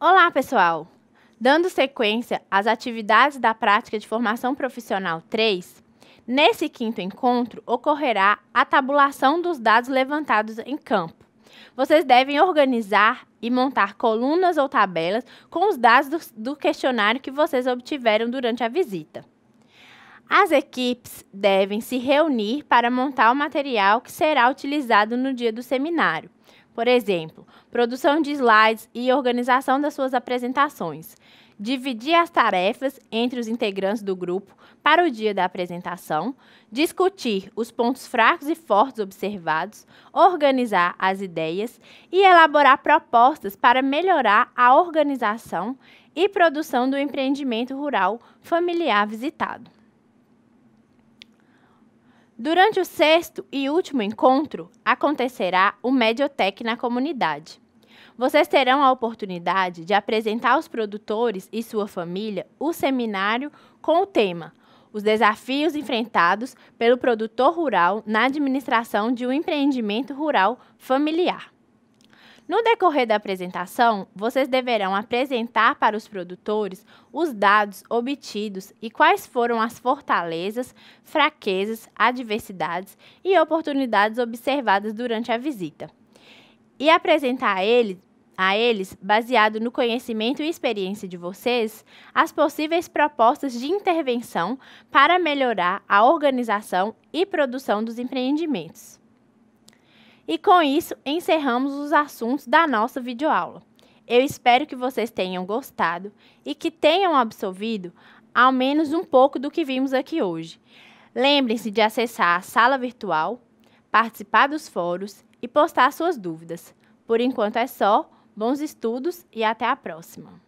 Olá, pessoal! Dando sequência às atividades da prática de formação profissional 3, nesse quinto encontro ocorrerá a tabulação dos dados levantados em campo. Vocês devem organizar e montar colunas ou tabelas com os dados do, do questionário que vocês obtiveram durante a visita. As equipes devem se reunir para montar o material que será utilizado no dia do seminário. Por exemplo, produção de slides e organização das suas apresentações. Dividir as tarefas entre os integrantes do grupo para o dia da apresentação, discutir os pontos fracos e fortes observados, organizar as ideias e elaborar propostas para melhorar a organização e produção do empreendimento rural familiar visitado. Durante o sexto e último encontro, acontecerá o Mediotech na comunidade. Vocês terão a oportunidade de apresentar aos produtores e sua família o seminário com o tema Os desafios enfrentados pelo produtor rural na administração de um empreendimento rural familiar. No decorrer da apresentação, vocês deverão apresentar para os produtores os dados obtidos e quais foram as fortalezas, fraquezas, adversidades e oportunidades observadas durante a visita. E apresentar a eles a eles, baseado no conhecimento e experiência de vocês, as possíveis propostas de intervenção para melhorar a organização e produção dos empreendimentos. E com isso, encerramos os assuntos da nossa videoaula. Eu espero que vocês tenham gostado e que tenham absorvido ao menos um pouco do que vimos aqui hoje. Lembrem-se de acessar a sala virtual, participar dos fóruns e postar suas dúvidas. Por enquanto é só, bons estudos e até a próxima!